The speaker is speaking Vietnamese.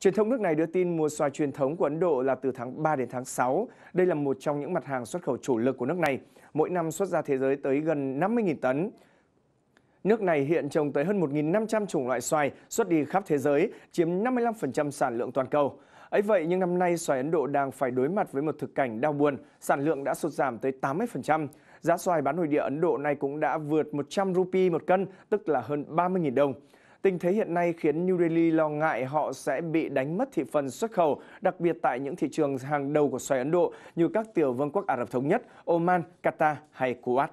Truyền thông nước này đưa tin mùa xoài truyền thống của Ấn Độ là từ tháng 3 đến tháng 6. Đây là một trong những mặt hàng xuất khẩu chủ lực của nước này. Mỗi năm xuất ra thế giới tới gần 50.000 tấn. Nước này hiện trồng tới hơn 1.500 chủng loại xoài xuất đi khắp thế giới, chiếm 55% sản lượng toàn cầu. Ấy vậy nhưng năm nay xoài Ấn Độ đang phải đối mặt với một thực cảnh đau buồn, sản lượng đã sụt giảm tới 80%. Giá xoài bán nội địa Ấn Độ này cũng đã vượt 100 rupee một cân, tức là hơn 30.000 đồng. Tình thế hiện nay khiến New Delhi lo ngại họ sẽ bị đánh mất thị phần xuất khẩu, đặc biệt tại những thị trường hàng đầu của xoài Ấn Độ như các tiểu vương quốc Ả Rập Thống Nhất, Oman, Qatar hay Kuwait.